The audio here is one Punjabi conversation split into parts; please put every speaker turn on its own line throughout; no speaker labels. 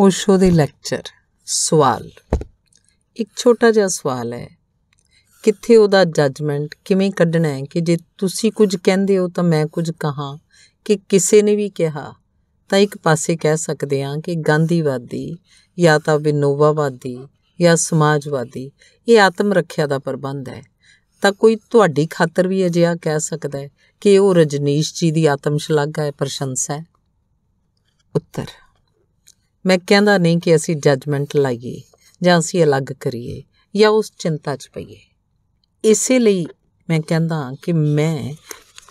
ਓਸ਼ੋ ਦੇ ਲੈਕਚਰ ਸਵਾਲ ਇੱਕ ਛੋਟਾ ਜਿਹਾ ਸਵਾਲ ਹੈ ਕਿੱਥੇ ਉਹਦਾ ਜੱਜਮੈਂਟ ਕਿਵੇਂ ਕੱਢਣਾ ਹੈ ਕਿ ਜੇ ਤੁਸੀਂ ਕੁਝ ਕਹਿੰਦੇ ਹੋ ਤਾਂ ਮੈਂ ਕੁਝ ਕਹਾ ਕਿ ਕਿਸੇ ਨੇ ਵੀ ਕਿਹਾ ਤਾਂ ਇੱਕ ਪਾਸੇ ਕਹਿ ਸਕਦੇ ਹਾਂ ਕਿ ਗਾਂਧੀਵਾਦੀ ਜਾਂ ਤਾਂ ਵਿਨੋਬਾਵਾਦੀ ਜਾਂ ਸਮਾਜਵਾਦੀ ਇਹ ਆਤਮ ਰੱਖਿਆ ਦਾ ਪ੍ਰਬੰਧ ਹੈ ਤਾਂ ਕੋਈ ਤੁਹਾਡੀ ਖਾਤਰ ਵੀ ਅਜਿਹਾ ਕਹਿ ਸਕਦਾ ਹੈ ਕਿ ਉਹ ਰਜਨੀਸ਼ ਜੀ ਦੀ ਆਤਮ ਸ਼ਲਾਘਾ ਹੈ ਪ੍ਰਸ਼ੰਸਾ ਹੈ ਉੱਤਰ ਮੈਂ ਕਹਿੰਦਾ ਨਹੀਂ ਕਿ ਅਸੀਂ ਜੱਜਮੈਂਟ ਲਾਈਏ ਜਾਂ ਅਸੀਂ ਅਲੱਗ ਕਰੀਏ ਜਾਂ ਉਸ ਚਿੰਤਾ 'ਚ ਪਈਏ ਇਸੇ ਲਈ ਮੈਂ ਕਹਿੰਦਾ ਕਿ ਮੈਂ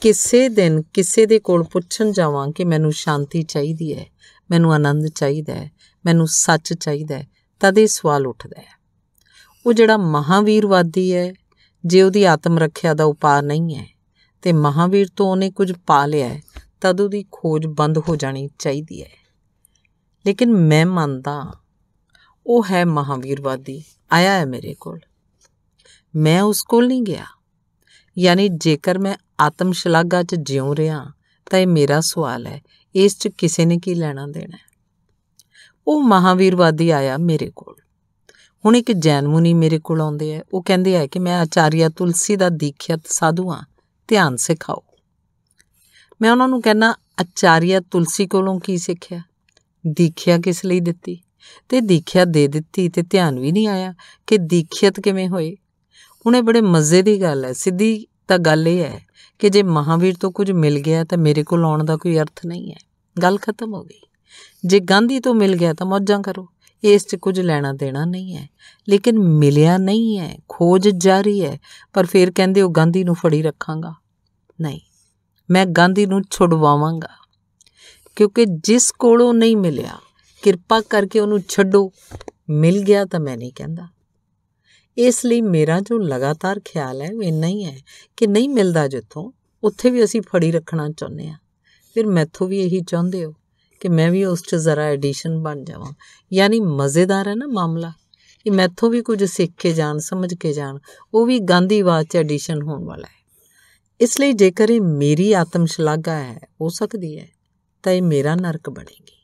ਕਿਸੇ ਦਿਨ ਕਿਸੇ ਦੇ ਕੋਲ ਪੁੱਛਣ ਜਾਵਾਂ ਕਿ ਮੈਨੂੰ ਸ਼ਾਂਤੀ ਚਾਹੀਦੀ ਹੈ ਮੈਨੂੰ ਆਨੰਦ ਚਾਹੀਦਾ ਹੈ ਮੈਨੂੰ ਸੱਚ ਚਾਹੀਦਾ ਹੈ ਤਦ ਇਹ ਸਵਾਲ ਉੱਠਦਾ ਹੈ ਉਹ ਜਿਹੜਾ ਮਹਾਵੀਰਵਾਦੀ ਹੈ ਜੇ ਉਹਦੀ ਆਤਮ ਰੱਖਿਆ ਦਾ ਉਪਾਅ ਨਹੀਂ ਹੈ ਤੇ ਮਹਾਵੀਰ ਤੋਂ ਉਹਨੇ ਕੁਝ ਪਾ ਲਿਆ ਤਦ ਉਹਦੀ ਖੋਜ ਬੰਦ ਹੋ ਜਾਣੀ ਚਾਹੀਦੀ ਹੈ ਲੇਕਿਨ ਮੈਂ ਮੰਨਦਾ ਉਹ ਹੈ ਮਹਾਵੀਰਵਾਦੀ ਆਇਆ ਹੈ ਮੇਰੇ ਕੋਲ ਮੈਂ ਉਸ ਕੋਲ ਨਹੀਂ ਗਿਆ ਯਾਨੀ ਜੇਕਰ ਮੈਂ ਆਤਮ ਸ਼ਲਾਘਾ 'ਚ ਜਿਉਂ ਰਿਹਾ ਤਾਂ ਇਹ ਮੇਰਾ ਸਵਾਲ ਹੈ ਇਸ 'ਚ ਕਿਸੇ ਨੇ ਕੀ ਲੈਣਾ ਦੇਣਾ ਉਹ ਮਹਾਵੀਰਵਾਦੀ ਆਇਆ ਮੇਰੇ ਕੋਲ ਹੁਣ ਇੱਕ ਜੈਨ ਮੁਨੀ ਮੇਰੇ ਕੋਲ ਆਉਂਦੇ ਆ ਉਹ ਕਹਿੰਦੇ ਆ ਕਿ ਮੈਂ ਆਚਾਰੀਆ ਤੁਲਸੀ ਦਾ ਦੀਖਿਅਤ ਸਾਧੂ ਆ ਧਿਆਨ ਸਿਖਾਓ ਮੈਂ ਉਹਨਾਂ ਨੂੰ ਕਹਿੰਨਾ ਆਚਾਰੀਆ ਤੁਲਸੀ ਕੋਲੋਂ ਕੀ ਸਿੱਖਿਆ ਦੀਖਿਆ ਕਿਸ ਲਈ ਦਿੱਤੀ ਤੇ ਦੀਖਿਆ ਦੇ ਦਿੱਤੀ ਤੇ ਧਿਆਨ ਵੀ ਨਹੀਂ ਆਇਆ ਕਿ ਦੀਖਿਤ ਕਿਵੇਂ ਹੋਏ ਉਹਨੇ ਬੜੇ ਮਜ਼ੇ ਦੀ ਗੱਲ ਹੈ ਸਿੱਧੀ ਤਾਂ ਗੱਲ ਇਹ ਹੈ ਕਿ ਜੇ ਮਹਾਵੀਰ ਤੋਂ ਕੁਝ ਮਿਲ ਗਿਆ ਤਾਂ ਮੇਰੇ ਕੋਲ ਆਉਣ ਦਾ ਕੋਈ ਅਰਥ ਨਹੀਂ ਹੈ ਗੱਲ ਖਤਮ ਹੋ ਗਈ ਜੇ ਗਾਂਧੀ ਤੋਂ ਮਿਲ ਗਿਆ ਤਾਂ ਮੌਜਾਂ ਕਰੋ ਇਸ 'ਚ ਕੁਝ ਲੈਣਾ ਦੇਣਾ ਨਹੀਂ ਹੈ ਲੇਕਿਨ ਮਿਲਿਆ ਨਹੀਂ ਹੈ ਖੋਜ ਜਾਰੀ ਹੈ ਪਰ ਫਿਰ ਕਹਿੰਦੇ ਉਹ ਗਾਂਧੀ ਨੂੰ ਫੜੀ ਰੱਖਾਂਗਾ ਨਹੀਂ ਮੈਂ ਗਾਂਧੀ ਨੂੰ ਛੁਡਵਾਵਾਂਗਾ ਕਿਉਂਕਿ ਜਿਸ ਕੋਲੋਂ ਨਹੀਂ ਮਿਲਿਆ ਕਿਰਪਾ ਕਰਕੇ ਉਹਨੂੰ ਛੱਡੋ ਮਿਲ ਗਿਆ ਤਾਂ ਮੈਂ ਨਹੀਂ ਕਹਿੰਦਾ ਇਸ ਲਈ ਮੇਰਾ ਜੋ ਲਗਾਤਾਰ ਖਿਆਲ ਹੈ ਉਹ ਇੰਨਾ ਹੀ ਹੈ ਕਿ ਨਹੀਂ ਮਿਲਦਾ ਜਿੱਥੋਂ ਉੱਥੇ ਵੀ ਅਸੀਂ ਫੜੀ ਰੱਖਣਾ ਚਾਹੁੰਦੇ ਆ ਫਿਰ ਮੈਥੋਂ ਵੀ ਇਹੀ ਚਾਹੁੰਦੇ ਹੋ ਕਿ ਮੈਂ ਵੀ ਉਸ 'ਚ ਜ਼ਰਾ ਐਡੀਸ਼ਨ ਬਣ ਜਾਵਾਂ ਯਾਨੀ ਮਜ਼ੇਦਾਰ ਹੈ ਨਾ ਮਾਮਲਾ ਕਿ ਮੈਥੋਂ ਵੀ ਕੁਝ ਸਿੱਖ ਕੇ ਜਾਣ ਸਮਝ ਕੇ ਜਾਣ ਉਹ ਵੀ ਗਾਂਧੀਵਾਦ 'ਚ ਐਡੀਸ਼ਨ ਹੋਣ ਵਾਲਾ ਹੈ ਇਸ ਲਈ ਜੇਕਰ ਇਹ ਮੇਰੀ ਆਤਮ ਸ਼ਲਾਘਾ ਹੈ ਹੋ ਸਕਦੀ ਹੈ ਤਾਂ ਇਹ ਮੇਰਾ ਨਰਕ ਬਣੇਗੀ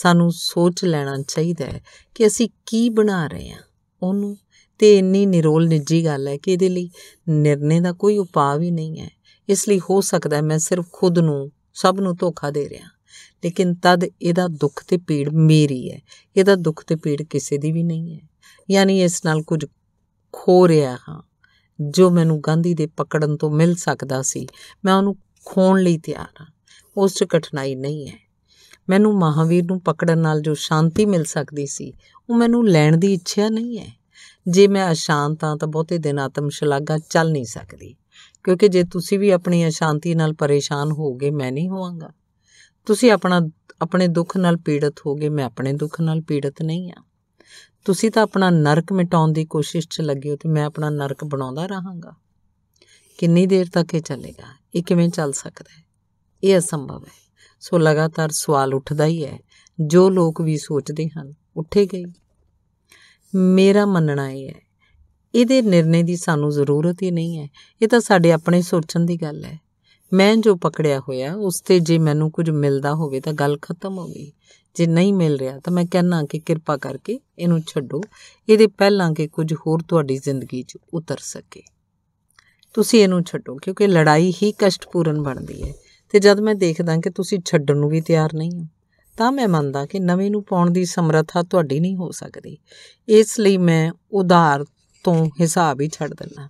ਸਾਨੂੰ ਸੋਚ ਲੈਣਾ ਚਾਹੀਦਾ ਹੈ ਕਿ ਅਸੀਂ ਕੀ ਬਣਾ ਰਹੇ ਹਾਂ ਉਹਨੂੰ ਤੇ ਇੰਨੀ ਨਿਰੋਲ ਨਿੱਜੀ ਗੱਲ ਹੈ ਕਿ ਇਹਦੇ ਲਈ ਨਿਰਣੇ ਦਾ ਕੋਈ ਉਪਾਅ ਵੀ ਨਹੀਂ ਹੈ ਇਸ ਲਈ ਹੋ ਸਕਦਾ ਮੈਂ ਸਿਰਫ ਖੁਦ ਨੂੰ ਸਭ ਨੂੰ ਧੋਖਾ ਦੇ ਰਿਹਾ ਲੇਕਿਨ ਤਦ ਇਹਦਾ ਦੁੱਖ ਤੇ ਪੀੜ ਮੇਰੀ ਹੈ ਇਹਦਾ ਦੁੱਖ ਤੇ ਪੀੜ ਕਿਸੇ ਦੀ ਵੀ ਨਹੀਂ ਹੈ ਯਾਨੀ ਇਸ ਨਾਲ ਕੁਝ ਖੋ ਰਿਹਾ ਹਾਂ ਜੋ ਮੈਨੂੰ ਗਾਂਧੀ ਦੇ ਪਕੜਨ ਤੋਂ ਮਿਲ ਸਕਦਾ ਸੀ ਮੈਂ ਉਹਨੂੰ ਖੋਣ ਲਈ ਤਿਆਰ ਹਾਂ ਉਸ 'ਚ ਕਠਿਨਾਈ ਨਹੀਂ ਹੈ ਮੈਨੂੰ ਮਹਾਵੀਰ ਨੂੰ ਪਕੜਨ ਨਾਲ ਜੋ ਸ਼ਾਂਤੀ ਮਿਲ ਸਕਦੀ ਸੀ ਉਹ ਮੈਨੂੰ ਲੈਣ ਦੀ ਇੱਛਾ ਨਹੀਂ ਹੈ ਜੇ ਮੈਂ ਅਸ਼ਾਂਤ ਹਾਂ ਤਾਂ ਬਹੁਤੇ ਦਿਨ ਆਤਮ ਸ਼ਲਾਗਾ ਚੱਲ ਨਹੀਂ ਸਕਦੀ ਕਿਉਂਕਿ ਜੇ ਤੁਸੀਂ ਵੀ ਆਪਣੀ ਅਸ਼ਾਂਤੀ ਨਾਲ ਪਰੇਸ਼ਾਨ ਹੋਗੇ ਮੈਂ ਨਹੀਂ ਹੋਵਾਂਗਾ ਤੁਸੀਂ ਆਪਣਾ ਆਪਣੇ ਦੁੱਖ ਨਾਲ ਪੀੜਤ ਹੋਗੇ ਮੈਂ ਆਪਣੇ ਦੁੱਖ ਨਾਲ ਪੀੜਤ ਨਹੀਂ ਹਾਂ ਤੁਸੀਂ ਤਾਂ ਆਪਣਾ ਨਰਕ ਮਿਟਾਉਣ ਦੀ ਕੋਸ਼ਿਸ਼ 'ਚ ਲੱਗੇ ਹੋ ਤੇ ਮੈਂ ਆਪਣਾ ਨਰਕ ਬਣਾਉਂਦਾ ਰਹਾਂਗਾ ਕਿੰਨੀ ਦੇਰ ਤੱਕ ਇਹ ਚੱਲੇਗਾ ਇਹ ਕਿਵੇਂ ਚੱਲ ਸਕਦਾ ਹੈ ਇਹ ਅਸੰਭਵ ਹੈ ਸੋ ਲਗਾਤਾਰ ਸਵਾਲ ਉੱਠਦਾ ਹੀ ਹੈ ਜੋ ਲੋਕ ਵੀ ਸੋਚਦੇ ਹਨ ਉੱਠੇ ਗਏ ਮੇਰਾ ਮੰਨਣਾ ਇਹ ਹੈ ਇਹਦੇ ਨਿਰਣੇ ਦੀ ਸਾਨੂੰ ਜ਼ਰੂਰਤ ਹੀ ਨਹੀਂ ਹੈ ਇਹ ਤਾਂ ਸਾਡੇ ਆਪਣੇ ਸੋਚਣ ਦੀ ਗੱਲ ਹੈ ਮੈਂ ਜੋ ਪਕੜਿਆ ਹੋਇਆ ਉਸ ਤੇ ਜੇ ਮੈਨੂੰ ਕੁਝ ਮਿਲਦਾ ਹੋਵੇ ਤਾਂ ਗੱਲ ਖਤਮ ਹੋ ਗਈ ਜੇ ਨਹੀਂ ਮਿਲ ਰਿਹਾ ਤਾਂ ਮੈਂ ਕਹਿਣਾ ਕਿ ਕਿਰਪਾ ਕਰਕੇ ਇਹਨੂੰ ਛੱਡੋ ਇਹਦੇ ਪਹਿਲਾਂ ਕਿ ਕੁਝ ਹੋਰ ਤੁਹਾਡੀ ਜ਼ਿੰਦਗੀ 'ਚ ਉਤਰ ਸਕੇ ਤੁਸੀਂ ਇਹਨੂੰ ਛੱਡੋ ਕਿਉਂਕਿ ਲੜਾਈ ਹੀ ਕਸ਼ਟਪੂਰਨ ਬਣਦੀ ਹੈ ਤੇ ਜਦ ਮੈਂ ਦੇਖਦਾ ਕਿ ਤੁਸੀਂ ਛੱਡਣ ਨੂੰ ਵੀ ਤਿਆਰ ਨਹੀਂ ਹੋ ਤਾਂ ਮੈਂ ਮੰਨਦਾ ਕਿ ਨਵੇਂ ਨੂੰ ਪਾਉਣ ਦੀ ਸਮਰੱਥਾ ਤੁਹਾਡੀ ਨਹੀਂ ਹੋ ਸਕਦੀ ਇਸ ਲਈ ਮੈਂ ਉਧਾਰ ਤੋਂ ਹਿਸਾਬ ਹੀ ਛੱਡ ਦਿੰਦਾ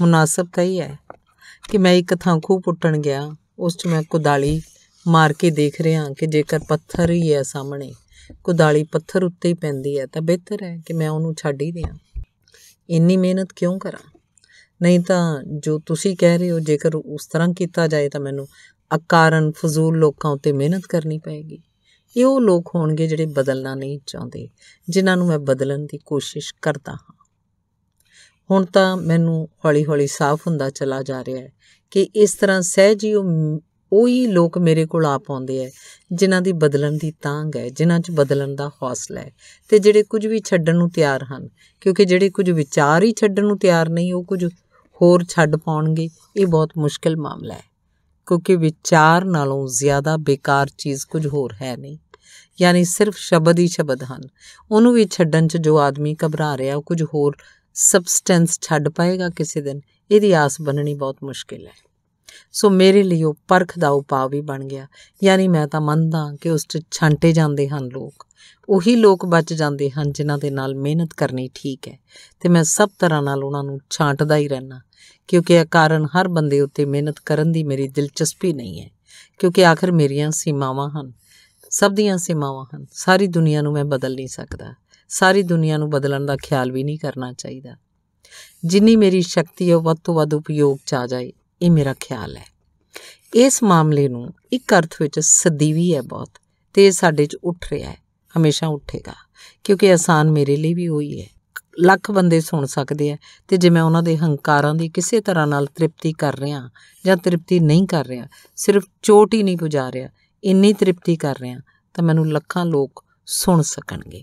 ਮੁਨਾਸਬ ਤਾਂ ਹੀ ਹੈ ਕਿ ਮੈਂ ਇੱਕ ਥਾਂ ਖੂਪ ਪੁੱਟਣ ਗਿਆ ਉਸ 'ਚ ਮੈਂ ਕੁਦਾਲੀ ਮਾਰ ਕੇ ਦੇਖ ਰਿਹਾ ਕਿ ਜੇਕਰ ਪੱਥਰ ਹੀ ਹੈ ਸਾਹਮਣੇ ਕੁਦਾਲੀ ਪੱਥਰ ਉੱਤੇ ਹੀ ਪੈਂਦੀ ਹੈ ਤਾਂ ਬਿਹਤਰ ਹੈ ਕਿ ਮੈਂ ਉਹਨੂੰ ਛੱਡ ਹੀ ਦਿਆਂ ਇੰਨੀ ਮਿਹਨਤ ਕਿਉਂ ਕਰਾਂ ਨਹੀਂ ਤਾਂ ਜੋ ਤੁਸੀਂ ਕਹਿ ਰਹੇ ਹੋ ਜੇਕਰ ਉਸ ਤਰ੍ਹਾਂ ਕੀਤਾ ਜਾਏ ਤਾਂ ਮੈਨੂੰ ਅਕਾਰਨ ਫਜ਼ੂਲ ਲੋਕਾਂ ਉੱਤੇ ਮਿਹਨਤ ਕਰਨੀ ਪਏਗੀ ਇਹ ਉਹ ਲੋਕ ਹੋਣਗੇ ਜਿਹੜੇ ਬਦਲਣਾ ਨਹੀਂ ਚਾਹੁੰਦੇ ਜਿਨ੍ਹਾਂ ਨੂੰ ਮੈਂ ਬਦਲਣ ਦੀ ਕੋਸ਼ਿਸ਼ ਕਰਦਾ ਹਾਂ ਹੁਣ ਤਾਂ ਮੈਨੂੰ ਹੌਲੀ-ਹੌਲੀ ਸਾਫ਼ ਹੁੰਦਾ ਚਲਾ ਜਾ ਰਿਹਾ ਹੈ ਕਿ ਇਸ ਤਰ੍ਹਾਂ ਸਹਿਜ ਹੀ ਉਹੀ ਲੋਕ ਮੇਰੇ ਕੋਲ ਆ ਪਾਉਂਦੇ ਐ ਜਿਨ੍ਹਾਂ ਦੀ ਬਦਲਣ ਦੀ ਤਾਂਗ ਹੈ ਜਿਨ੍ਹਾਂ 'ਚ ਬਦਲਣ ਦਾ ਹੌਸਲਾ ਹੈ ਤੇ ਜਿਹੜੇ ਕੁਝ ਵੀ ਛੱਡਣ ਨੂੰ ਤਿਆਰ ਹਨ ਕਿਉਂਕਿ ਜਿਹੜੇ ਕੁਝ ਵਿਚਾਰ ਹੀ ਛੱਡਣ ਨੂੰ ਤਿਆਰ ਨਹੀਂ ਉਹ ਕੁਝ ਹੋਰ ਛੱਡ ਪਾਉਣਗੇ ਇਹ ਬਹੁਤ ਮੁਸ਼ਕਲ ਮਾਮਲਾ ਹੈ ਕਿਉਂਕਿ ਵਿਚਾਰ ਨਾਲੋਂ ਜ਼ਿਆਦਾ ਬੇਕਾਰ ਚੀਜ਼ ਕੁਝ ਹੋਰ ਹੈ ਨਹੀਂ ਯਾਨੀ ਸਿਰਫ ਸ਼ਬਦ ਹੀ ਸ਼ਬਦ ਹਨ ਉਹਨੂੰ ਵੀ ਛੱਡਣ 'ਚ ਜੋ ਆਦਮੀ ਘਬਰਾ ਰਿਹਾ ਉਹ ਕੁਝ ਹੋਰ ਸਬਸਟੈਂਸ ਛੱਡ ਪਾਏਗਾ ਕਿਸੇ ਦਿਨ ਇਹਦੀ ਆਸ ਬਣਨੀ ਬਹੁਤ ਮੁਸ਼ਕਿਲ ਹੈ ਸੋ ਮੇਰੇ ਲਈ ਉਹ ਪਰਖ ਦਾ ਉਪਾਅ ਵੀ ਬਣ ਗਿਆ ਯਾਨੀ ਮੈਂ ਤਾਂ ਮੰਨਦਾ ਕਿ ਉਸ ਤੇ ਛਾਂਟੇ ਜਾਂਦੇ ਹਨ ਲੋਕ ਉਹੀ ਲੋਕ ਬਚ ਜਾਂਦੇ ਹਨ ਜਿਨ੍ਹਾਂ ਦੇ ਨਾਲ ਮਿਹਨਤ ਕਰਨੀ ਠੀਕ ਹੈ ਤੇ ਮੈਂ ਸਭ ਤਰ੍ਹਾਂ ਨਾਲ ਉਹਨਾਂ ਨੂੰ ਛਾਂਟਦਾ ਹੀ ਰਹਿਣਾ ਕਿਉਂਕਿ ਇਹ ਕਾਰਨ ਹਰ ਬੰਦੇ ਉੱਤੇ ਮਿਹਨਤ ਕਰਨ ਦੀ ਮੇਰੀ ਦਿਲਚਸਪੀ ਨਹੀਂ ਹੈ ਕਿਉਂਕਿ ਆਖਰ ਮੇਰੀਆਂ ਸੀਮਾਵਾਂ ਹਨ ਸਭ ਦੀਆਂ ਸੀਮਾਵਾਂ ਹਨ ਸਾਰੀ ਦੁਨੀਆ ਨੂੰ ਮੈਂ ਬਦਲ ਨਹੀਂ ਸਕਦਾ ਸਾਰੀ ਦੁਨੀਆ ਨੂੰ ਬਦਲਣ ਦਾ ਖਿਆਲ ਵੀ ਨਹੀਂ ਕਰਨਾ ਚਾਹੀਦਾ ਜਿੰਨੀ ਮੇਰੀ ਸ਼ਕਤੀ ਹੈ ਵੱਧ ਤੋਂ ਵੱਧ ਉਪਯੋਗ ਚ ਆ ਜਾਏ ਇਹ ਮੇਰਾ ਖਿਆਲ ਹੈ ਇਸ ਮਾਮਲੇ ਨੂੰ ਇੱਕ ਅਰਥ ਵਿੱਚ ਸਦੀਵੀ ਹੈ ਬਹੁਤ ਤੇ ਇਹ ਸਾਡੇ 'ਚ ਉੱਠ ਰਿਹਾ ਹੈ ਹਮੇਸ਼ਾ ਉੱਠੇਗਾ ਕਿਉਂਕਿ ਆਸਾਨ ਮੇਰੇ ਲਈ ਵੀ ਹੋਈ ਹੈ ਲੱਖ ਬੰਦੇ ਸੁਣ ਸਕਦੇ ਆ ਤੇ ਜੇ ਮੈਂ ਉਹਨਾਂ ਦੇ ਹੰਕਾਰਾਂ ਦੀ ਕਿਸੇ ਤਰ੍ਹਾਂ ਨਾਲ ਤ੍ਰਿਪਤੀ ਕਰ ਰਿਹਾ ਜਾਂ ਤ੍ਰਿਪਤੀ ਨਹੀਂ ਕਰ ਰਿਹਾ ਸਿਰਫ ਚੋਟ ਹੀ ਨਹੀਂ ਪੁਜਾ ਰਿਹਾ ਇੰਨੀ ਤ੍ਰਿਪਤੀ ਕਰ ਰਿਹਾ ਤਾਂ ਮੈਨੂੰ ਲੱਖਾਂ ਲੋਕ ਸੁਣ ਸਕਣਗੇ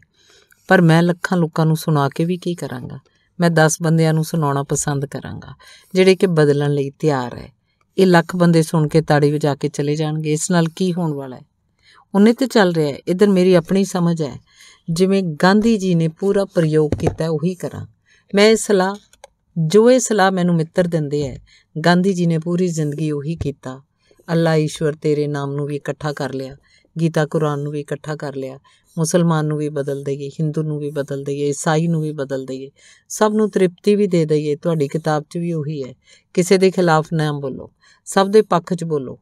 ਪਰ ਮੈਂ ਲੱਖਾਂ ਲੋਕਾਂ ਨੂੰ ਸੁਣਾ ਕੇ ਵੀ ਕੀ ਕਰਾਂਗਾ ਮੈਂ 10 ਬੰਦਿਆਂ ਨੂੰ ਸੁਣਾਉਣਾ ਪਸੰਦ ਕਰਾਂਗਾ ਜਿਹੜੇ ਕਿ ਬਦਲਣ ਲਈ ਤਿਆਰ ਹੈ ਇਹ ਲੱਖ ਬੰਦੇ ਸੁਣ ਕੇ ਤਾੜੀ ਵਜਾ ਕੇ ਚਲੇ ਜਾਣਗੇ ਇਸ ਨਾਲ ਕੀ ਹੋਣ ਵਾਲਾ ਹੈ ਉਹਨੇ ਤੇ ਚੱਲ ਰਿਹਾ ਹੈ ਇਧਰ ਮੇਰੀ ਆਪਣੀ ਸਮਝ ਹੈ ਜਿਵੇਂ ਗਾਂਧੀ ਜੀ ਨੇ ਪੂਰਾ ਪ੍ਰਯੋਗ ਕੀਤਾ ਉਹੀ ਕਰਾਂ ਮੈਂ ਇਹ ਸਲਾਹ ਜੋ ਇਹ ਸਲਾਹ ਮੈਨੂੰ ਮਿੱਤਰ ਦਿੰਦੇ ਐ ਗਾਂਧੀ ਜੀ ਨੇ ਪੂਰੀ ਜ਼ਿੰਦਗੀ ਉਹੀ ਕੀਤਾ ਅੱਲਾ ਈਸ਼ਵਰ ਤੇਰੇ ਨਾਮ ਨੂੰ ਵੀ ਇਕੱਠਾ ਕਰ ਲਿਆ ਗੀਤਾ ਕੁਰਾਨ ਨੂੰ ਵੀ ਇਕੱਠਾ ਕਰ ਲਿਆ ਮੁਸਲਮਾਨ ਨੂੰ ਵੀ ਬਦਲ ਦਈਏ ਹਿੰਦੂ ਨੂੰ ਵੀ ਬਦਲ ਦਈਏ ਈਸਾਈ ਨੂੰ ਵੀ ਬਦਲ ਦਈਏ ਸਭ ਨੂੰ ਤ੍ਰਿਪਤੀ ਵੀ ਦੇ ਦਈਏ ਤੁਹਾਡੀ ਕਿਤਾਬ 'ਚ ਵੀ ਉਹੀ ਹੈ ਕਿਸੇ ਦੇ ਖਿਲਾਫ ਨਾ ਬੋਲੋ ਸਭ ਦੇ ਪੱਖ 'ਚ ਬੋਲੋ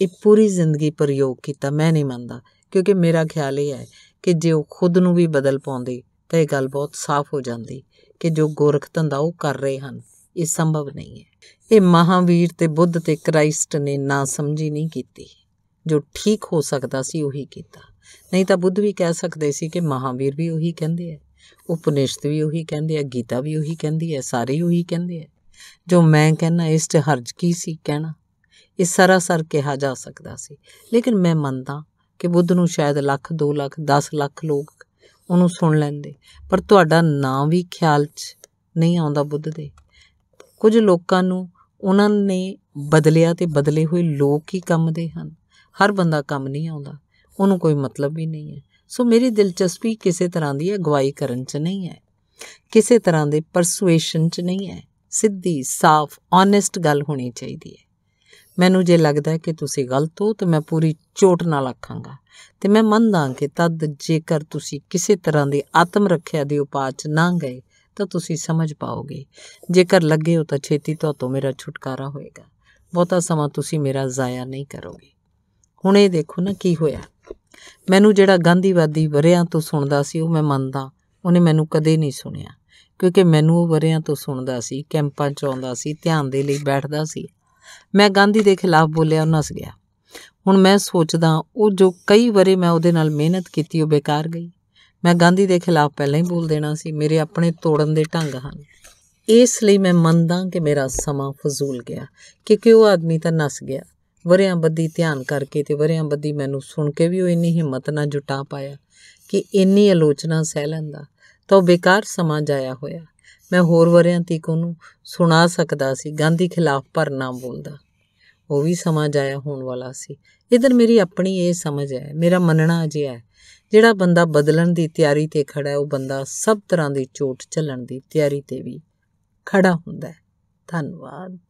ਇਹ ਪੂਰੀ ਜ਼ਿੰਦਗੀ ਪ੍ਰਯੋਗ ਕੀਤਾ ਮੈਂ ਨਹੀਂ ਮੰਨਦਾ ਕਿਉਂਕਿ ਮੇਰਾ ਖਿਆਲ ਇਹ ਹੈ ਕਿ ਜੇ ਉਹ ਖੁਦ ਨੂੰ ਵੀ ਬਦਲ ਪਾਉਂਦੇ ਤਾਂ ਇਹ ਗੱਲ ਬਹੁਤ ਸਾਫ਼ ਹੋ ਜਾਂਦੀ ਕਿ ਜੋ ਗੋਰਖ ਧੰਦਾ ਉਹ ਕਰ ਰਹੇ ਹਨ ਇਹ ਸੰਭਵ ਨਹੀਂ ਹੈ ਇਹ ਮਹਾਵੀਰ ਤੇ ਬੁੱਧ ਤੇ ਕ੍ਰਾਈਸਟ ਨੇ ਨਾ ਸਮਝੀ ਨਹੀਂ ਕੀਤੀ ਜੋ ਠੀਕ ਹੋ ਸਕਦਾ ਸੀ ਉਹੀ ਕੀਤਾ ਨਹੀਂ ਤਾਂ ਬੁੱਧ ਵੀ ਕਹਿ ਸਕਦੇ ਸੀ ਕਿ ਮਹਾਵੀਰ ਵੀ ਉਹੀ ਕਹਿੰਦੇ ਆ ਉਪਨਿਸ਼ਦ ਵੀ ਉਹੀ ਕਹਿੰਦੇ ਆ ਗੀਤਾ ਵੀ ਉਹੀ ਕਹਿੰਦੀ ਹੈ ਸਾਰੇ ਉਹੀ ਕਹਿੰਦੇ ਆ ਜੋ ਮੈਂ ਕਹਿਣਾ ਇਸ ਤੇ ਹਰਜ ਕੀ ਸੀ ਕਹਿਣਾ ਇਹ ਸਰਾਸਰ ਕਿਹਾ ਜਾ ਸਕਦਾ ਸੀ ਲੇਕਿਨ ਮੈਂ ਮੰਨਦਾ ਕਿ ਬੁੱਧ ਨੂੰ ਸ਼ਾਇਦ ਲੱਖ 2 ਲੱਖ 10 ਲੱਖ ਲੋਕ ਉਹਨੂੰ ਸੁਣ ਲੈਂਦੇ ਪਰ ਤੁਹਾਡਾ ਨਾਂ ਵੀ ਖਿਆਲ 'ਚ ਨਹੀਂ ਆਉਂਦਾ ਬੁੱਧ ਦੇ ਕੁਝ ਲੋਕਾਂ ਨੂੰ ਉਹਨਾਂ ਨੇ ਬਦਲਿਆ ਤੇ ਬਦਲੇ ਹੋਏ ਲੋਕ ਹੀ ਕੰਮ ਦੇ ਹਨ ਹਰ ਬੰਦਾ ਕੰਮ ਨਹੀਂ ਆਉਂਦਾ ਉਹਨੂੰ ਕੋਈ ਮਤਲਬ ਵੀ ਨਹੀਂ ਹੈ ਸੋ ਮੇਰੀ ਦਿਲਚਸਪੀ ਕਿਸੇ ਤਰ੍ਹਾਂ ਦੀ ਅਗਵਾਈ ਕਰਨ 'ਚ ਨਹੀਂ ਹੈ ਕਿਸੇ ਤਰ੍ਹਾਂ ਦੇ ਪਰਸੂਏਸ਼ਨ 'ਚ ਨਹੀਂ ਹੈ ਸਿੱਧੀ ਸਾਫ਼ ਓਨੈਸਟ ਗੱਲ ਹੋਣੀ ਚਾਹੀਦੀ ਹੈ ਮੈਨੂੰ ਜੇ ਲੱਗਦਾ ਕਿ ਤੁਸੀਂ ਗਲਤ ਹੋ ਤਾਂ ਮੈਂ ਪੂਰੀ ਚੋਟ ਨਾਲ ਆਖਾਂਗਾ ਤੇ ਮੈਂ ਮੰਨਦਾ ਕਿ ਤਦ ਜੇਕਰ ਤੁਸੀਂ ਕਿਸੇ ਤਰ੍ਹਾਂ ਦੇ ਆਤਮ ਰੱਖਿਆ ਦੇ ਉਪਾਅ 'ਚ ਨਾ ਗਏ ਤਾਂ ਤੁਸੀਂ ਸਮਝ ਪਾਓਗੇ ਜੇਕਰ ਲੱਗੇ ਹੋ ਤਾਂ ਛੇਤੀ ਤੋਂ ਮੇਰਾ ਛੁਟਕਾਰਾ ਹੋਏਗਾ ਬਹੁਤਾ ਸਮਾਂ ਤੁਸੀਂ ਮੇਰਾ ਜ਼ਾਇਆ ਨਹੀਂ ਕਰੋਗੇ ਹੁਣ ਇਹ ਦੇਖੋ ਨਾ ਕੀ ਹੋਇਆ ਮੈਨੂੰ ਜਿਹੜਾ ਗਾਂਧੀਵਾਦੀ ਵਰਿਆਂ ਤੋਂ ਸੁਣਦਾ ਸੀ ਉਹ ਮੈਂ ਮੰਨਦਾ ਉਹਨੇ ਮੈਨੂੰ ਕਦੇ ਨਹੀਂ ਸੁਣਿਆ ਕਿਉਂਕਿ ਮੈਨੂੰ ਉਹ ਵਰਿਆਂ ਤੋਂ ਸੁਣਦਾ ਸੀ ਕੈਂਪਾਂ 'ਚ ਆਉਂਦਾ ਸੀ ਧਿਆਨ ਦੇ ਲਈ ਬੈਠਦਾ ਸੀ ਮੈਂ ਗਾਂਧੀ ਦੇ ਖਿਲਾਫ ਬੋਲਿਆ ਉਹ ਨਸ ਗਿਆ ਹੁਣ ਮੈਂ ਸੋਚਦਾ ਉਹ ਜੋ ਕਈ ਵਾਰੇ ਮੈਂ ਉਹਦੇ ਨਾਲ ਮਿਹਨਤ ਕੀਤੀ ਉਹ ਬੇਕਾਰ ਗਈ ਮੈਂ ਗਾਂਧੀ ਦੇ ਖਿਲਾਫ ਪਹਿਲਾਂ ਹੀ ਬੋਲ ਦੇਣਾ ਸੀ ਮੇਰੇ ਆਪਣੇ ਤੋੜਨ ਦੇ ਢੰਗ ਹਨ ਇਸ ਲਈ ਮੈਂ ਮੰਨਦਾ ਕਿ ਮੇਰਾ ਸਮਾਂ ਫਜ਼ੂਲ ਗਿਆ ਕਿਉਂਕਿ ਉਹ ਆਦਮੀ ਤਾਂ ਨਸ ਗਿਆ ਵਰਿਆਂ ਬੱਦੀ ਧਿਆਨ ਕਰਕੇ ਤੇ ਵਰਿਆਂ ਬੱਦੀ ਮੈਨੂੰ ਸੁਣ ਕੇ ਵੀ ਉਹ ਇੰਨੀ ਹਿੰਮਤ ਨਾ ਜੁਟਾ ਪਾਇਆ ਕਿ ਇੰਨੀ ਆਲੋਚਨਾ ਸਹਿ ਲੈਂਦਾ ਤਾਂ ਉਹ ਬੇਕਾਰ ਸਮਾਂ ਜਾਇਆ ਹੋਇਆ ਮੈਂ ਹੋਰ ਵਰਿਆਂ ਤੀਕ ਉਹਨੂੰ ਸੁਣਾ ਸਕਦਾ ਸੀ ਗਾਂਧੀ ਖਿਲਾਫ ਪਰ ਨਾ ਬੋਲਦਾ ਉਹ ਵੀ ਸਮਾਂ ਜਾਇਆ ਹੋਣ ਵਾਲਾ ਸੀ ਇਧਰ ਮੇਰੀ ਆਪਣੀ ਇਹ ਸਮਝ ਹੈ ਮੇਰਾ ਮੰਨਣਾ ਅਜੇ ਹੈ ਜਿਹੜਾ ਬੰਦਾ ਬਦਲਣ ਦੀ ਤਿਆਰੀ ਤੇ ਖੜਾ ਹੈ ਉਹ ਬੰਦਾ ਸਭ ਤਰ੍ਹਾਂ ਦੀ ਝੋਟ ਚੱਲਣ ਦੀ ਤਿਆਰੀ ਤੇ ਵੀ ਖੜਾ ਹੁੰਦਾ ਹੈ ਧੰਨਵਾਦ